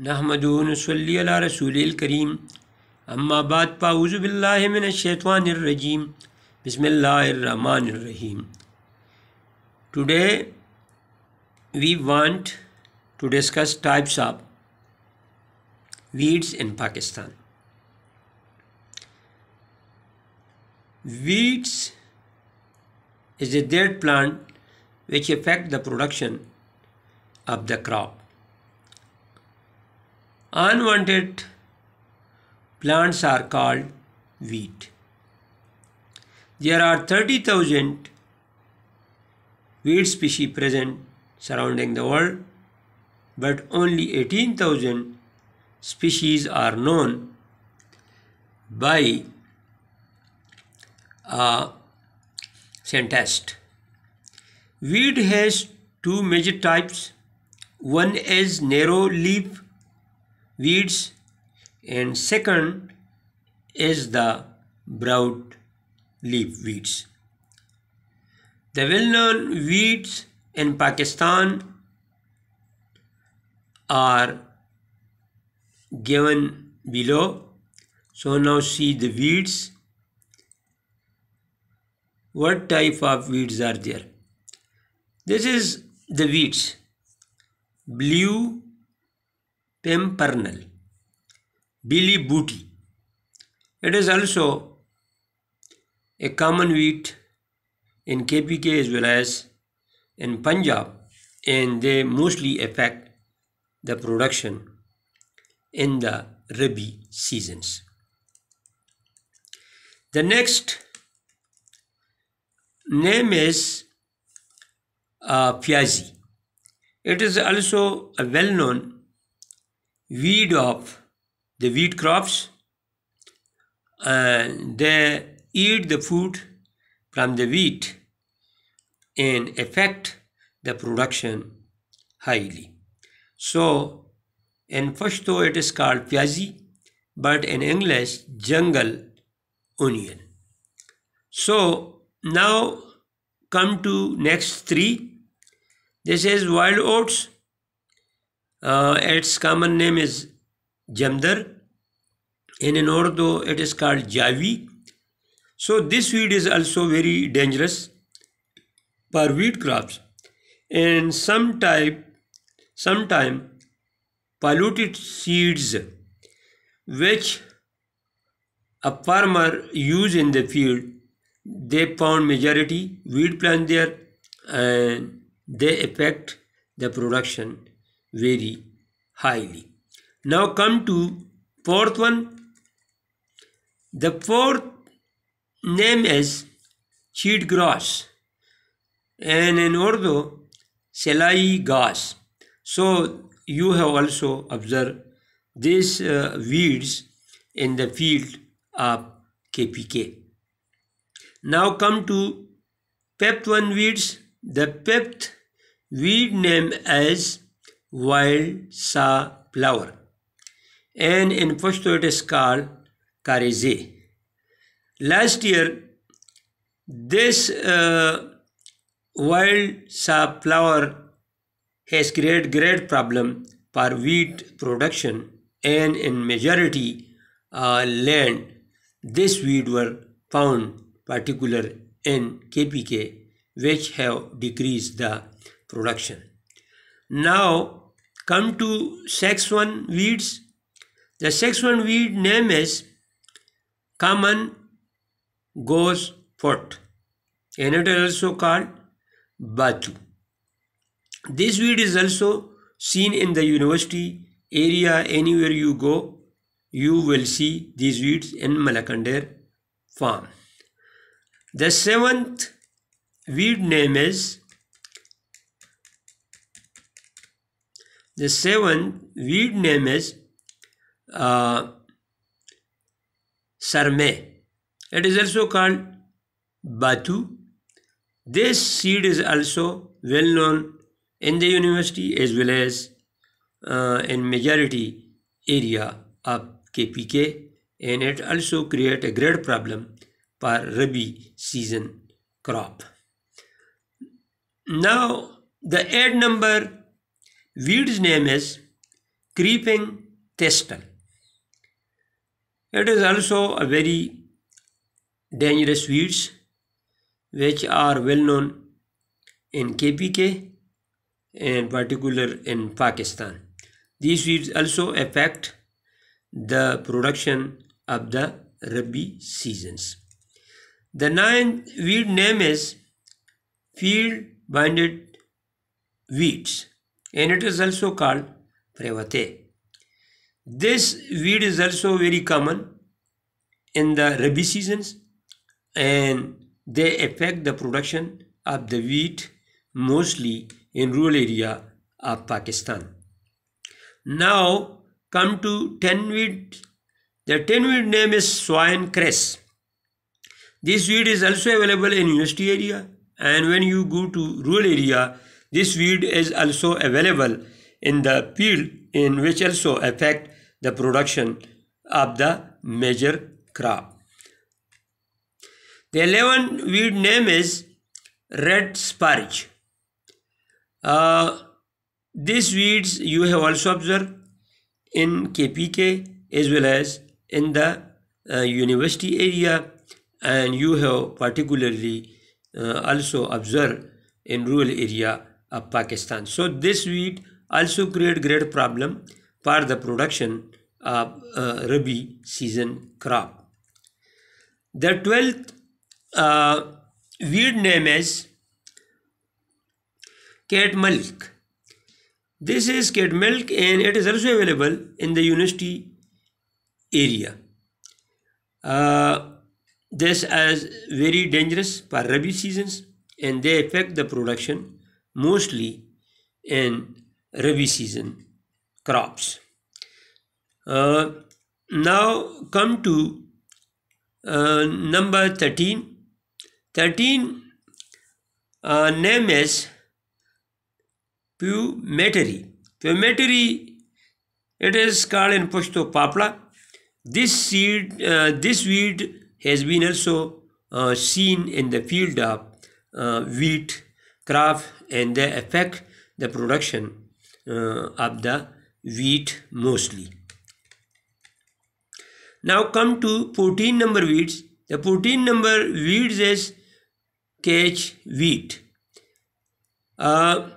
नहमदूनसल्ला रसूल करीम अम्माबाद पाउज़बिल्लाशैतवानरजीम बसमीम today we want to discuss types of weeds in Pakistan. Weeds is a dead plant which affect the production of the crop. Unwanted plants are called wheat. There are 30,000 weed species present surrounding the world, but only 18,000 species are known by a scientist. Weed has two major types. One is narrow leaf weeds and second is the broad leaf weeds. The well-known weeds in Pakistan are given below. So now see the weeds. What type of weeds are there? This is the weeds. Blue Pem Billy Booty. It is also a common wheat in KPK as well as in Punjab and they mostly affect the production in the Rabi seasons. The next name is uh, It is also a well-known weed of the wheat crops and they eat the food from the wheat and affect the production highly. So in Pashto it is called piazi but in English jungle onion. So now come to next three. This is wild oats. Uh, its common name is Jamdar. In Urdu, it is called Javi. So this weed is also very dangerous for wheat crops. And some type, sometime polluted seeds which a farmer use in the field, they found majority weed plant there and they affect the production very highly. Now come to fourth one. The fourth name is sheet grass and in Urdu selai grass. So you have also observed these uh, weeds in the field of KPK. Now come to fifth one weeds. The fifth weed name is wild flower, And in Pashto it is called karize. Last year, this uh, wild flower has created great problem for wheat production and in majority uh, land this weed were found particular in KPK which have decreased the production. Now come to sex one weeds. The sex one weed name is common goes foot and it is also called batu. This weed is also seen in the university area anywhere you go you will see these weeds in Malakandir farm. The seventh weed name is The seventh weed name is uh, sarme. It is also called batu. This seed is also well known in the university as well as uh, in majority area of KPK and it also create a great problem for Rabi season crop. Now the ad number weed's name is creeping thistle. It is also a very dangerous weeds which are well known in KPK and particular in Pakistan. These weeds also affect the production of the Rabi seasons. The ninth weed name is field-binded weeds and it is also called prevate. This weed is also very common in the rabi seasons and they affect the production of the wheat mostly in rural area of Pakistan. Now come to tenweed. The tenweed name is swine cress. This weed is also available in university area and when you go to rural area this weed is also available in the field in which also affect the production of the major crop. The 11 weed name is red spurge. Uh, these weeds you have also observed in KPK as well as in the uh, university area and you have particularly uh, also observed in rural area of Pakistan. So this wheat also create great problem for the production of uh, Rabi season crop. The 12th uh, wheat name is cat milk. This is cat milk and it is also available in the university area. Uh, this is very dangerous for Rabi seasons and they affect the production mostly in Rabi season crops. Uh, now come to uh, number 13. 13 uh, name is pumateri. Pumateri it is called in Pashto Papla. This seed, uh, this weed has been also uh, seen in the field of uh, wheat crop and they affect the production uh, of the wheat mostly. Now come to 14 number weeds. The 14 number weeds is catch wheat, uh,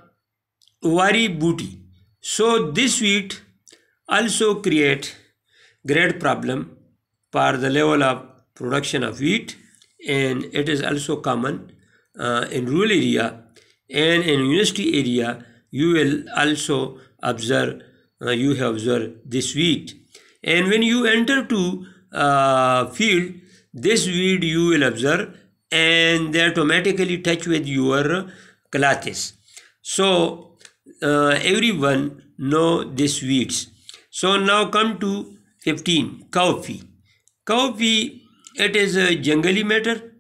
wari booty. So this wheat also create great problem for the level of production of wheat and it is also common uh, in rural area and in university area you will also observe uh, you have observed this weed and when you enter to uh, field this weed you will observe and they automatically touch with your clathes so uh, everyone know this weeds so now come to 15 coffee. Coffee. it is a jungly matter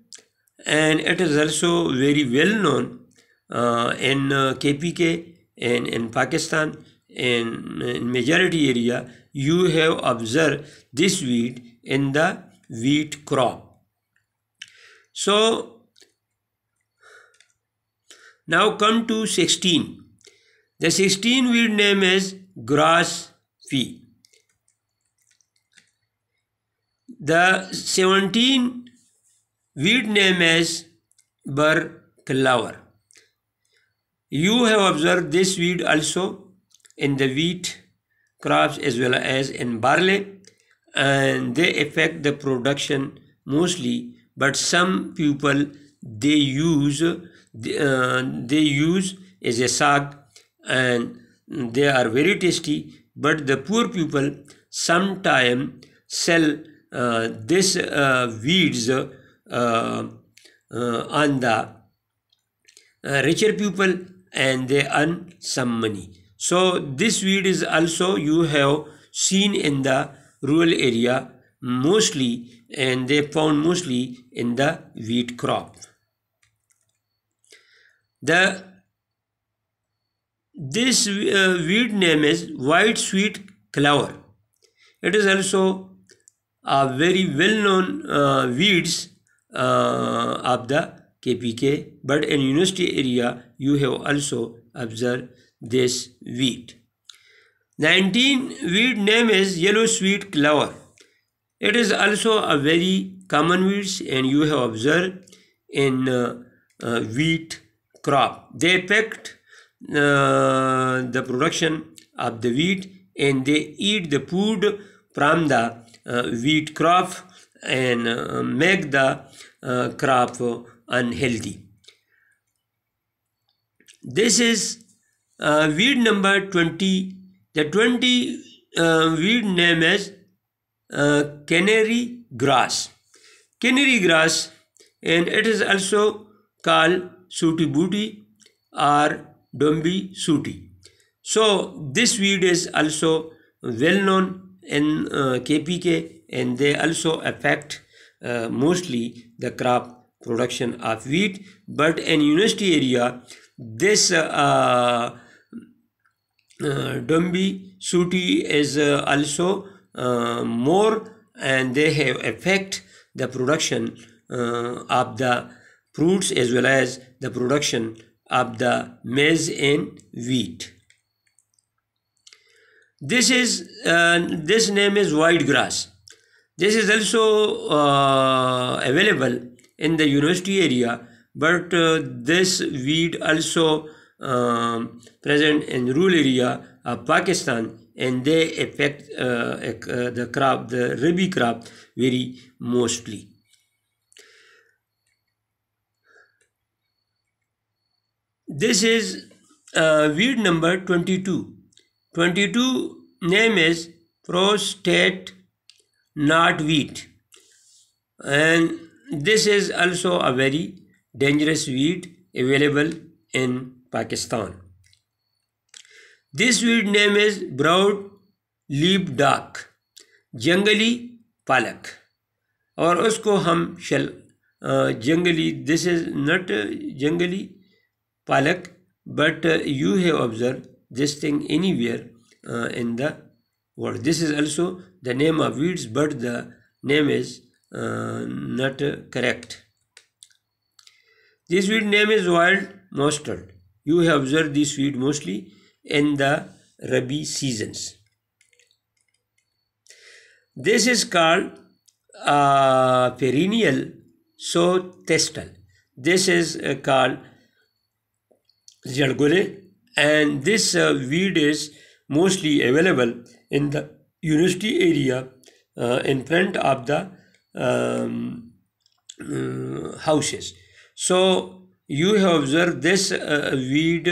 and it is also very well known uh, in KPK uh, and, in Pakistan and, in majority area, you have observed this wheat in the wheat crop. So now come to 16. The 16 wheat name is grass pea. The 17 wheat name is bur clover. You have observed this weed also in the wheat crops as well as in barley and they affect the production mostly but some people they use uh, they use as a sag and they are very tasty but the poor people sometime sell uh, this uh, weeds uh, uh, on the uh, richer people and they earn some money. So this weed is also you have seen in the rural area mostly and they found mostly in the wheat crop. The this uh, weed name is white sweet clover. It is also a very well known uh, weeds uh, of the KPK but in university area you have also observed this wheat. 19 wheat name is yellow sweet clover. It is also a very common wheat and you have observed in uh, uh, wheat crop. They picked uh, the production of the wheat and they eat the food from the uh, wheat crop and uh, make the uh, crop unhealthy. This is uh, weed number 20. The 20 uh, weed name is uh, canary grass. Canary grass and it is also called sooty booty or dombi sooty. So this weed is also well known in uh, KPK and they also affect uh, mostly the crop production of wheat but in university area this uh, uh Dombi Suti is uh, also uh, more and they have affect the production of the fruits as well as the production of the maize and wheat. This is this name is white grass. This is also uh, available in the university area but uh, this weed also uh, present in rural area of Pakistan and they affect uh, uh the crop, the rabi crop very mostly. This is uh, weed number 22. 22 name is prostate knotweed and this is also a very dangerous weed available in Pakistan. This weed name is broad leaf duck, जंगली पालक और उसको हम शल जंगली this is not जंगली पालक but you have observe this thing anywhere in the world this is also the name of weeds but the name is not correct This weed name is wild mustard. You have observed this weed mostly in the Rabi seasons. This is called uh, perennial so testal. This is uh, called jargole and this uh, weed is mostly available in the university area uh, in front of the um, uh, houses. So you have observed this uh, weed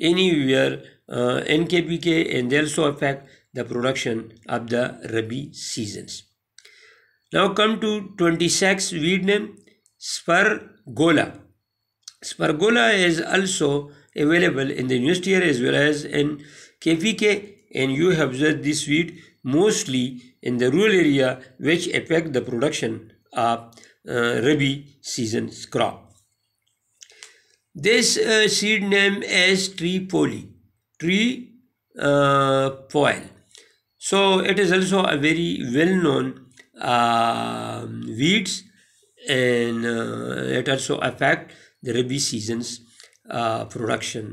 anywhere uh, NKPK and they also affect the production of the Rabi seasons. Now come to 26 weed name Spargola. Spargola is also available in the university as well as in KPK and you have observed this weed mostly in the rural area which affect the production of uh, Rabi season's crop this uh, seed name is tree poly tree uh, foil so it is also a very well known uh, um, weeds and uh, it also affect the rabi seasons uh, production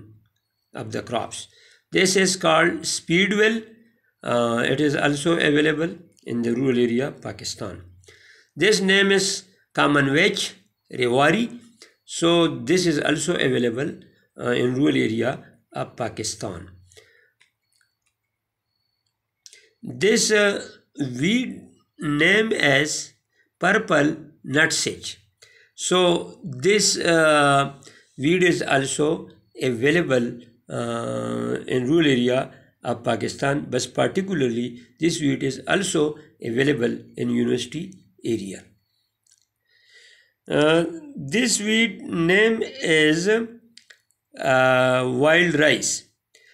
of the crops this is called speedwell uh, it is also available in the rural area pakistan this name is common rewari. revari so this is also available uh, in rural area of pakistan this uh, we name as purple nutsedge so this uh, weed is also available uh, in rural area of pakistan but particularly this weed is also available in university area uh, this wheat name is uh, wild rice.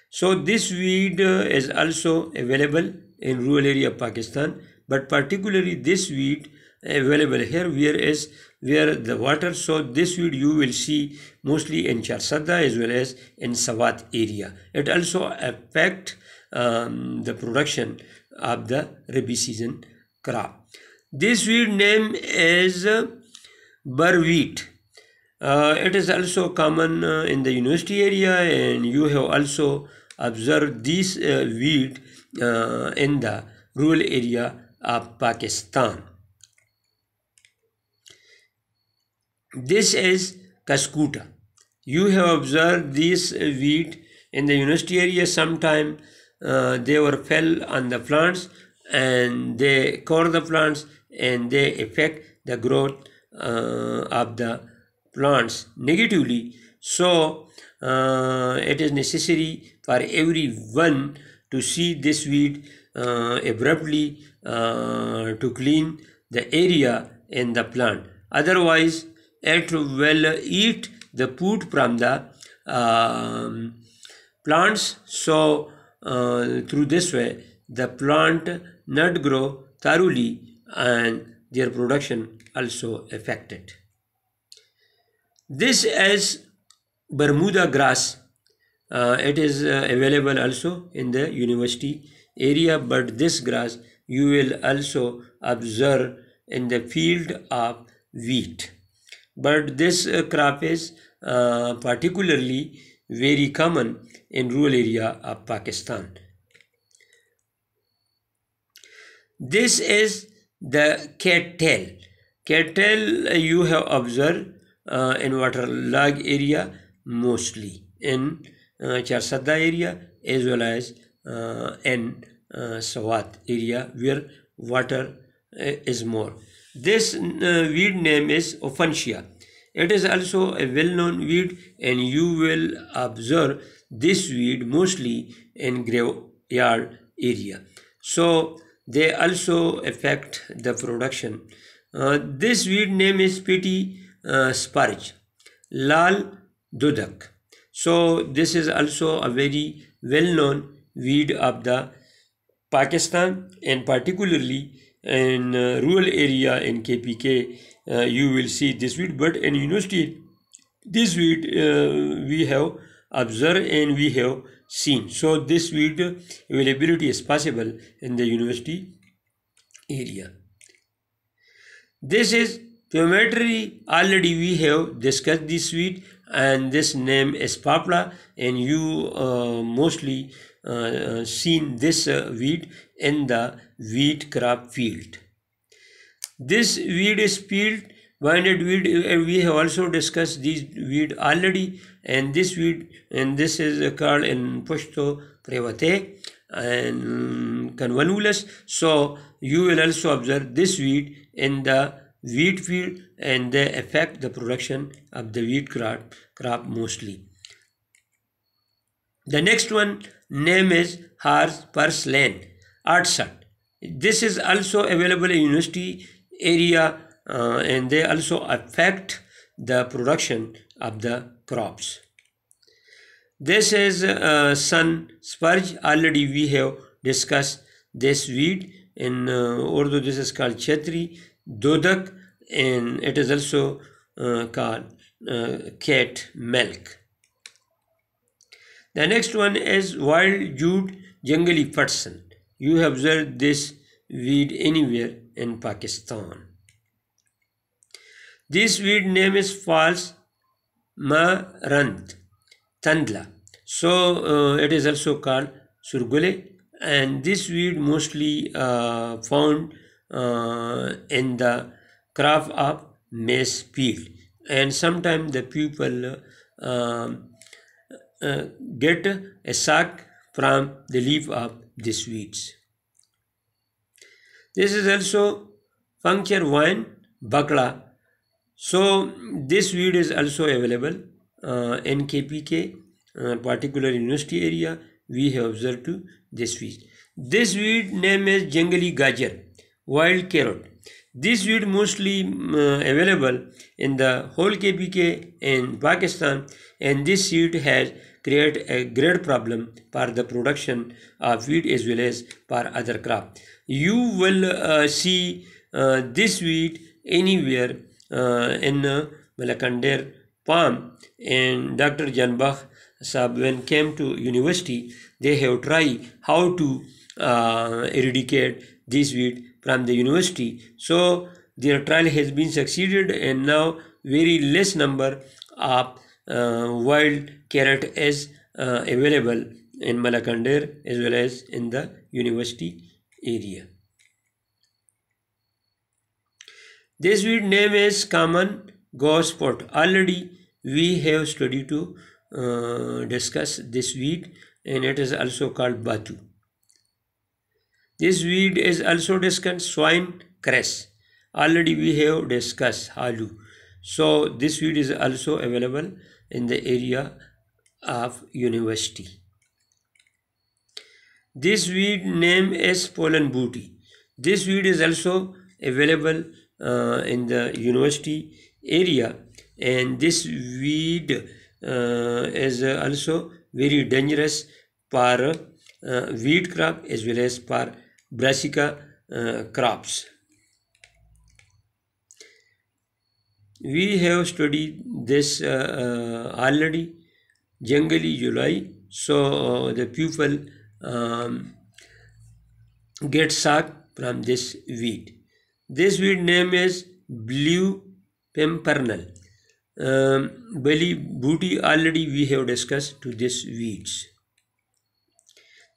So this wheat uh, is also available in rural area of Pakistan, but particularly this wheat available here where is where the water. So this wheat you will see mostly in Charsada as well as in Sawat area. It also affect um, the production of the rabi season crop. This wheat name is Bar wheat. Uh, it is also common uh, in the university area and you have also observed this uh, wheat uh, in the rural area of Pakistan. This is Kaskuta. You have observed this wheat in the university area sometime uh, they were fell on the plants and they core the plants and they affect the growth uh, of the plants negatively so uh, it is necessary for everyone to see this weed uh, abruptly uh, to clean the area in the plant otherwise it will eat the food from the um, plants so uh, through this way the plant not grow thoroughly and their production also affected. This is Bermuda grass. Uh, it is uh, available also in the university area but this grass you will also observe in the field of wheat. But this uh, crop is uh, particularly very common in rural area of Pakistan. This is the cattail. Cattle you have observed uh, in water log area mostly in uh, Charsada area as well as uh, in uh, Sawat area where water uh, is more. This uh, weed name is Ophantia. It is also a well-known weed and you will observe this weed mostly in graveyard area. So they also affect the production uh, this weed name is Petty uh, Spurge, Lal Dudak. So this is also a very well-known weed of the Pakistan and particularly in uh, rural area in KPK uh, you will see this weed but in university this weed uh, we have observed and we have seen so this weed availability is possible in the university area this is geometry. Already we have discussed this weed, and this name is Papla and you uh, mostly uh, uh seen this uh, in the wheat crop field. This weed is peeled binded weed uh, we have also discussed this weed already and this weed and this is uh, called in Pashto Prevate and um, convolvulus so you will also observe this weed in the wheat field and they affect the production of the wheat crop, crop mostly. The next one name is Hars Purslane Artsat. This is also available in university area uh, and they also affect the production of the crops. This is uh, sun spurge. Already we have discussed this weed in uh, Urdu this is called Chetri, Dodak, and it is also uh, called cat uh, milk. The next one is wild jute jungly person. You have observed this weed anywhere in Pakistan. This weed name is false marant tandla. So uh, it is also called surgule and this weed mostly uh, found uh, in the crop of maize field and sometimes the people um, uh, get a sack from the leaf of this weeds. This is also puncture one bakla. So this weed is also available uh, in KPK, uh, particular university area we have observed to this weed. This weed name is jungly gajar, wild carrot. This weed mostly mm, uh, available in the whole KPK in Pakistan and this seed has created a great problem for the production of wheat as well as for other crop. You will uh, see uh, this wheat anywhere uh, in uh, Malakander farm and Dr. Janbach Saab when came to university they have tried how to uh, eradicate this weed from the university. So their trial has been succeeded and now very less number of uh, wild carrot is uh, available in Malakandir as well as in the university area. This weed name is common gosport. Already we have studied to uh, discuss this weed and it is also called batu. This weed is also discussed swine cress. Already we have discussed halu. So this weed is also available in the area of university. This weed name is pollen booty. This weed is also available uh, in the university area and this weed uh, is also very dangerous for uh, wheat crop as well as for brassica uh, crops. We have studied this uh, already generally July so the pupil um, gets sucked from this weed. This weed name is blue pimpernel um, belly booty already we have discussed to this weeds.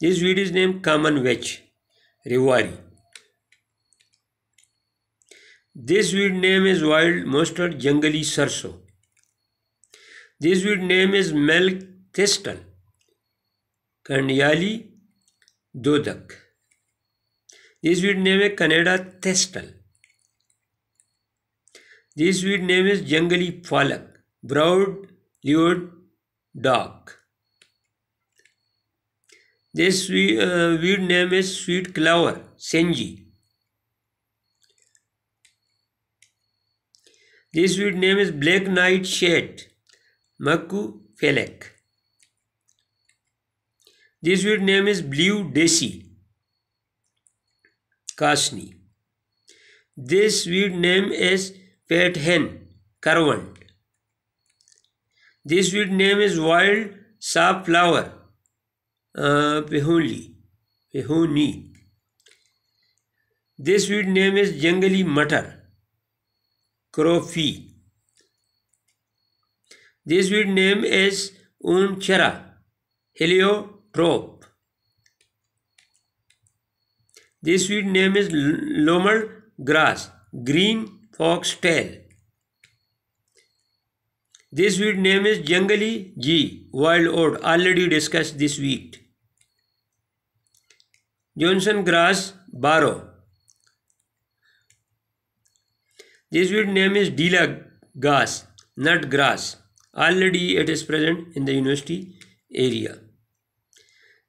This weed is named common vetch, rivari. This weed name is wild mustard jungly sarso. This weed name is milk thistle, kandiali dodak. This weed name is Canada thistle. This weed name is jungly falak, broad lured dog. This weed uh, name is sweet clover, senji. This weed name is black nightshade, maku felek. This weed name is blue desi, kasni. This weed name is pet hen, Caravant. This sweet name is wild safflower, flower, uh, pehuni, pehuni. This sweet name is jungly mutter, crofi. This sweet name is unchara, heliotrope. This sweet name is lomal grass, green foxtail. This weed name is Jungly G, wild oat, already discussed this week. Johnson grass, barrow. This weed name is Dila grass, nut grass. Already it is present in the university area.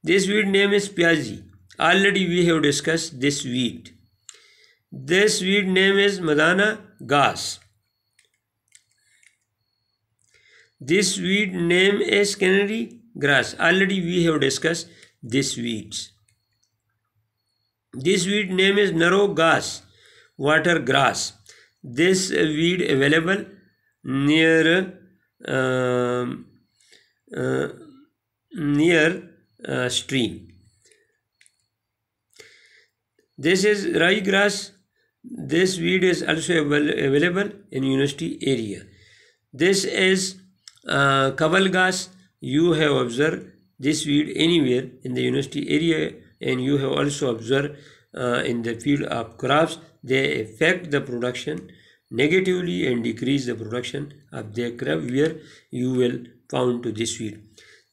This weed name is Piazi. Already we have discussed this weed. Their sweet name is Madana Gas. This sweet name is canary grass. Already we have discussed this weeds. This weed name is narrow grass, water grass. This weed available near uh, uh, near uh, stream. This is rye grass this video is also available in university area this is uh, Kaval you have observed this weed anywhere in the university area and you have also observed uh, in the field of crops they affect the production negatively and decrease the production of their crop where you will found to this weed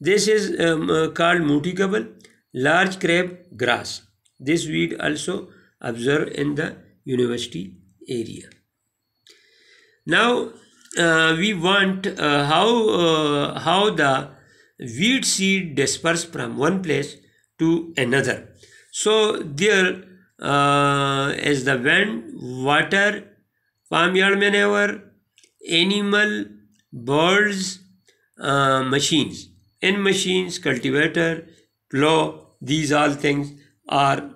this is um, uh, called muticable large crab grass this weed also observed in the university area. Now uh, we want uh, how uh, how the wheat seed disperse from one place to another. So there uh, the wind, water, farmyard manure, maneuver, animal, birds, uh, machines, and machines, cultivator, plow, these all things are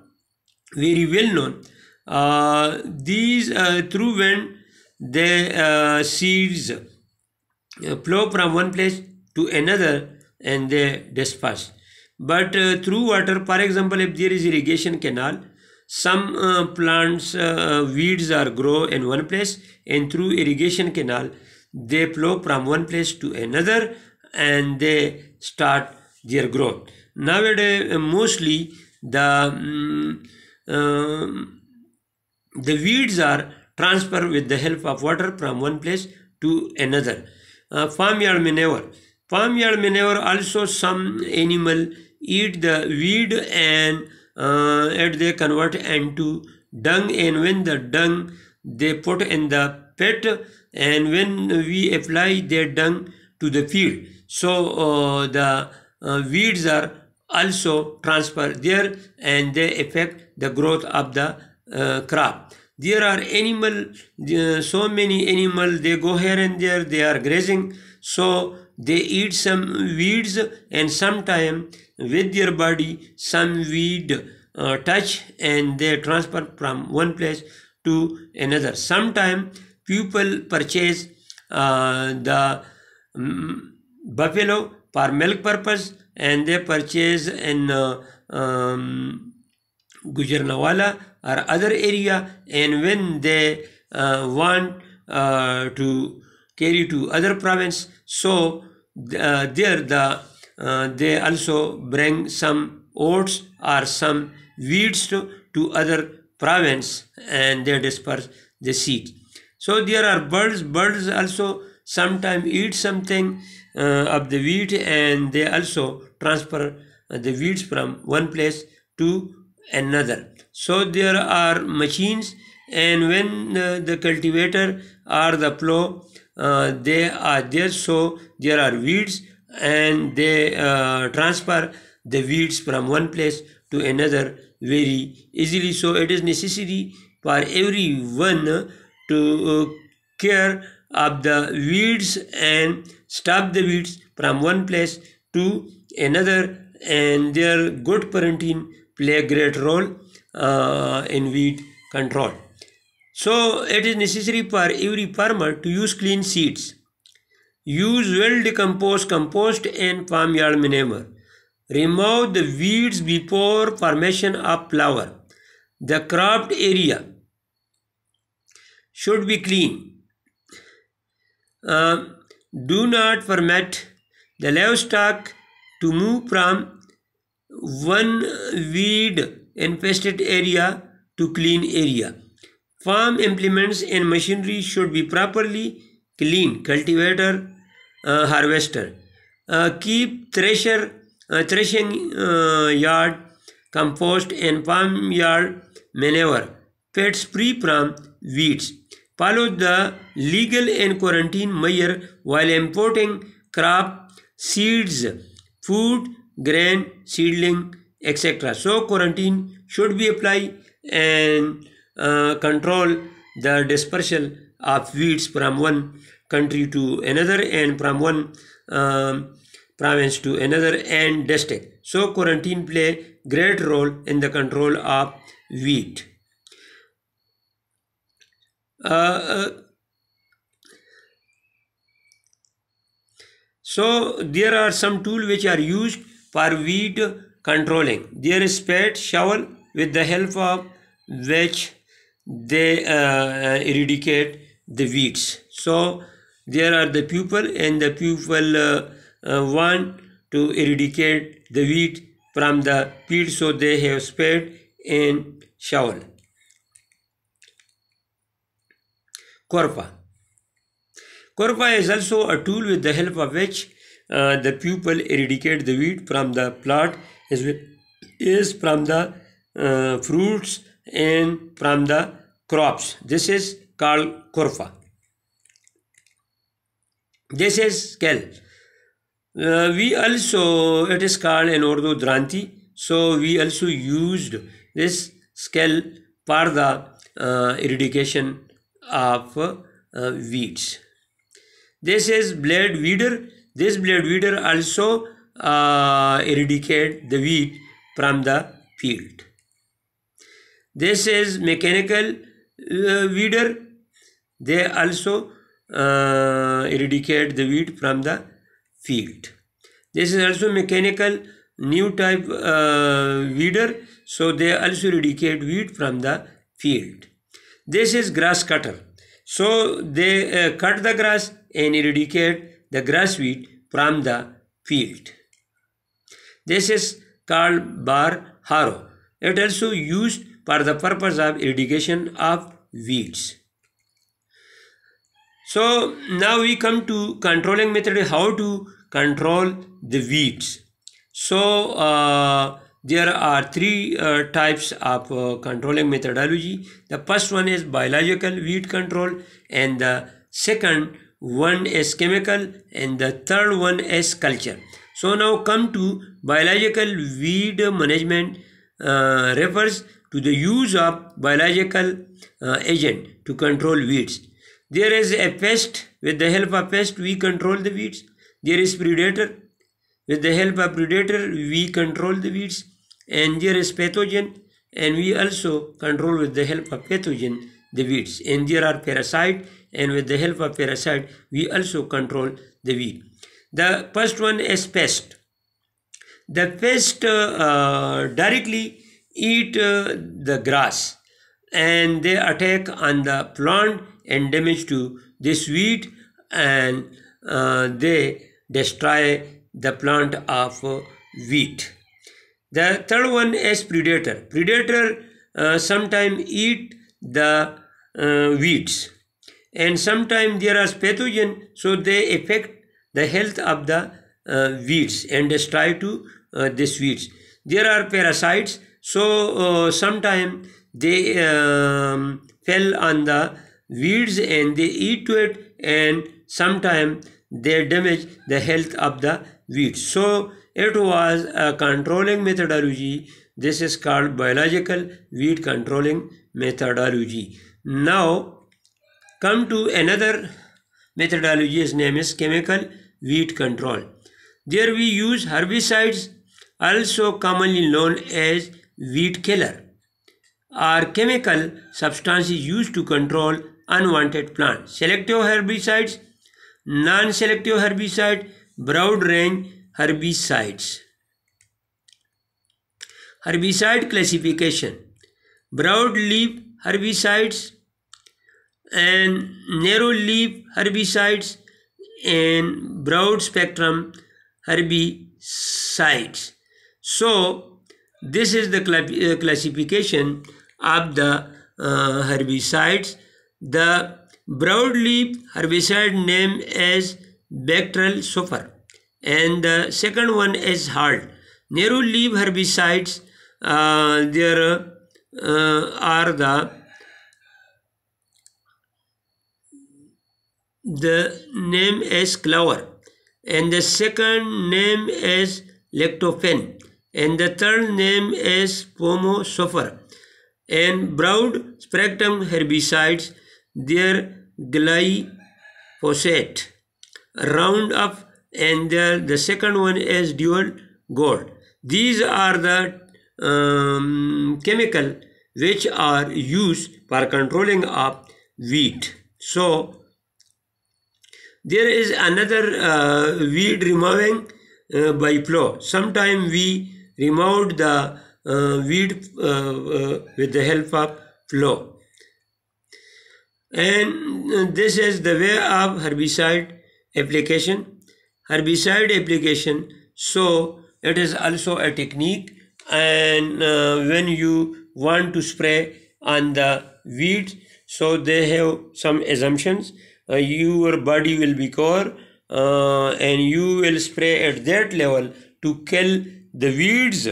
very well known uh, these uh, through when the uh, seeds uh, flow from one place to another and they disperse but through water for example if there is irrigation canal some plants weeds are grow in one place and through irrigation canal they flow from one place to another and they start their growth nowadays mostly the mm, um, um, the weeds are transferred with the help of water from one place to another. Uh, farmyard manure. Farmyard manure also some animal eat the weed and uh, and they convert into dung and when the dung they put in the pet and when we apply their dung to the field so uh, the uh, weeds are also transferred there and they affect the growth of the uh, crop. There are animal, uh, so many animal, they go here and there, they are grazing. So they eat some weeds and sometime with their body some weed uh, touch and they transfer from one place to another. Sometime people purchase uh, the um, buffalo for milk purpose and they purchase in uh, um, Gujarnawala or other area and when they uh, want uh, to carry to other province so uh, there the uh, they also bring some oats or some weeds to, to other province and they disperse the seed so there are birds birds also sometimes eat something uh, of the wheat and they also transfer the weeds from one place to another so there are machines and when uh, the cultivator or the plow uh, they are there so there are weeds and they uh, transfer the weeds from one place to another very easily so it is necessary for everyone to uh, care of the weeds and stop the weeds from one place to another and their good parenting play a great role uh, in weed control. So it is necessary for every farmer to use clean seeds. Use well decomposed compost and farmyard manure. Remove the weeds before formation of flower. The cropped area should be clean. Uh, do not permit the livestock to move from one weed infested area to clean area. Farm implements and machinery should be properly clean. Cultivator, uh, harvester. Uh, keep thresher, uh, threshing uh, yard, compost and farm yard manure. Pets free from weeds. Follow the legal and quarantine measure while importing crop, seeds, food, grain, seedling, etc. So quarantine should be applied and uh, control the dispersion of weeds from one country to another and from one um, province to another and district. So quarantine play great role in the control of weed. Uh, uh, so there are some tools which are used for weed controlling their spade shovel with the help of which they uh, uh eradicate the weeds. So there are the pupil and the pupil uh, uh, want to eradicate the weed from the field so they have spade and shovel. Corpa. Corpa is also a tool with the help of which uh, the pupil eradicate the weed from the plot is, is from the uh, fruits and from the crops. This is called kurfa. This is kel. Uh, we also, it is called in Urdu dranti. So we also used this scale for the uh, eradication of uh, weeds. This is blade weeder. This blade weeder also uh, eradicate the wheat from the field. This is mechanical uh, weeder. They also uh, eradicate the wheat from the field. This is also mechanical new type uh, weeder. So they also eradicate wheat from the field. This is grass cutter. So they uh, cut the grass and eradicate the grass wheat from the field. This is called bar harrow. It also used for the purpose of irrigation of weeds. So now we come to controlling method how to control the weeds. So uh, there are three uh, types of uh, controlling methodology. The first one is biological weed control and the second one is chemical and the third one is culture. So now come to biological weed management uh, refers to the use of biological uh, agent to control weeds. There is a pest, with the help of pest we control the weeds. There is predator, with the help of predator we control the weeds. And there is pathogen and we also control with the help of pathogen the weeds. And there are parasite and with the help of parasite we also control the weed. The first one is pest. The pest uh, uh, directly eat uh, the grass and they attack on the plant and damage to this wheat and they destroy the plant of wheat. The third one is predator. Predator uh, sometimes eat the uh, weeds and sometimes there are pathogen so they affect the health of the uh, weeds and destroy to uh, these weeds. There are parasites, so uh, sometimes they um, fell on the weeds and they eat to it and sometimes they damage the health of the weeds. So it was a controlling methodology. This is called biological weed controlling methodology. Now come to another methodology. His name is chemical Weed control. There we use herbicides also commonly known as weed killer are chemical substances used to control unwanted plants. Selective herbicides, non-selective herbicide, broad range herbicides. Herbicide classification. Broad leaf herbicides and narrow leaf herbicides and broad spectrum herbicides. So this is the uh, classification of the uh, herbicides. The broadleaf herbicide name is Bactral sulfur and the second one is hard. Narrow leaf herbicides uh, there uh, are the the name as clover and the second name as lectophen and the third name as pomosulfer and broad spectrum herbicides their glyphosate roundup and the, the second one is dual gold these are the um, chemical which are used for controlling of wheat so there is another uh, weed removing uh, by plow. Sometimes we removed the uh, weed uh, uh, with the help of plow. And uh, this is the way of herbicide application. Herbicide application, so it is also a technique and when you want to spray on the weeds, so they have some assumptions uh, your body will core. uh, and you will spray at that level to kill the weeds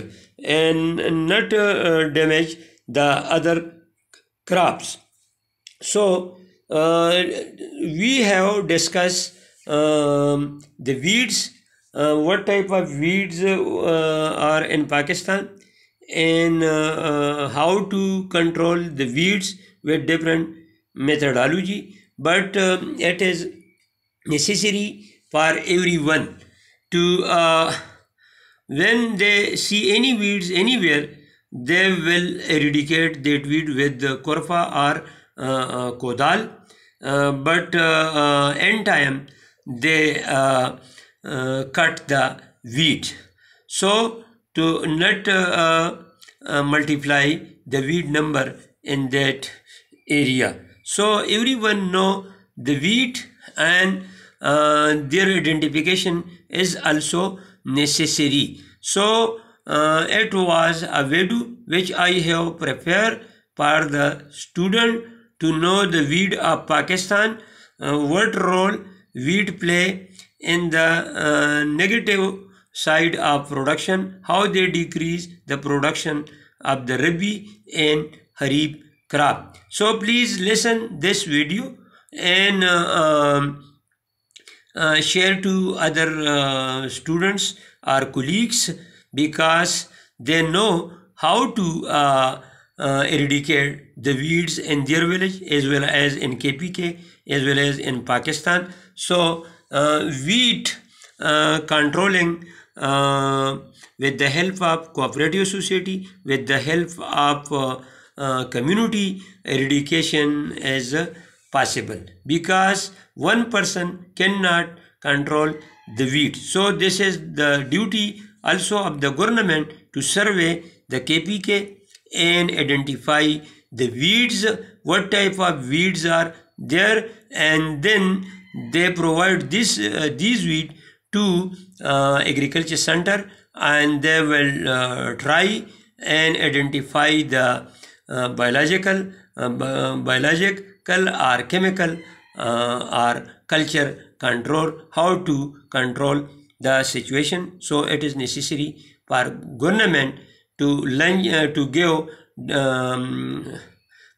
and not uh, damage the other crops so uh, we have discussed um, the weeds uh, what type of weeds uh, are in pakistan and how to control the weeds with different methodology but um, it is necessary for everyone to uh, when they see any weeds anywhere they will eradicate that weed with the korfa or uh, uh, kodal uh, but uh, uh end time they uh, cut the weed so to not multiply the weed number in that area so everyone know the wheat and uh, their identification is also necessary so uh, it was a video which i have prepared for the student to know the weed of pakistan uh, what role weed play in the uh, negative side of production how they decrease the production of the rabi and harib crop so please listen this video and uh, um, uh, share to other uh, students or colleagues because they know how to uh, uh, eradicate the weeds in their village as well as in KPK as well as in Pakistan so wheat controlling with the help of cooperative society with the help of uh, community eradication as uh, possible because one person cannot control the weeds. So this is the duty also of the government to survey the KPK and identify the weeds, what type of weeds are there and then they provide this uh, these weed to uh, agriculture center and they will uh, try and identify the biological, biological or chemical or culture control, how to control the situation. So it is necessary for government to, uh, to give um,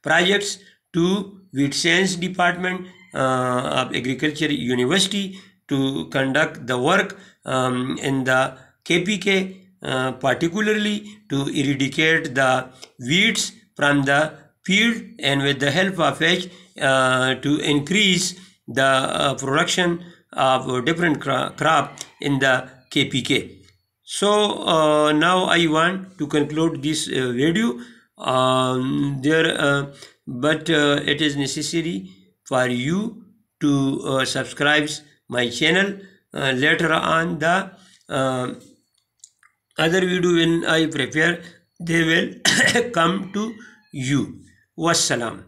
projects to with science department uh, of agriculture university to conduct the work um, in the KPK uh, particularly to eradicate the weeds from the field and with the help of which uh, to increase the uh, production of different crop in the KPK. So uh, now I want to conclude this uh, video. Um, there, uh, but uh, it is necessary for you to subscribe my channel. later on the other video when I prepare they will come to you wassalam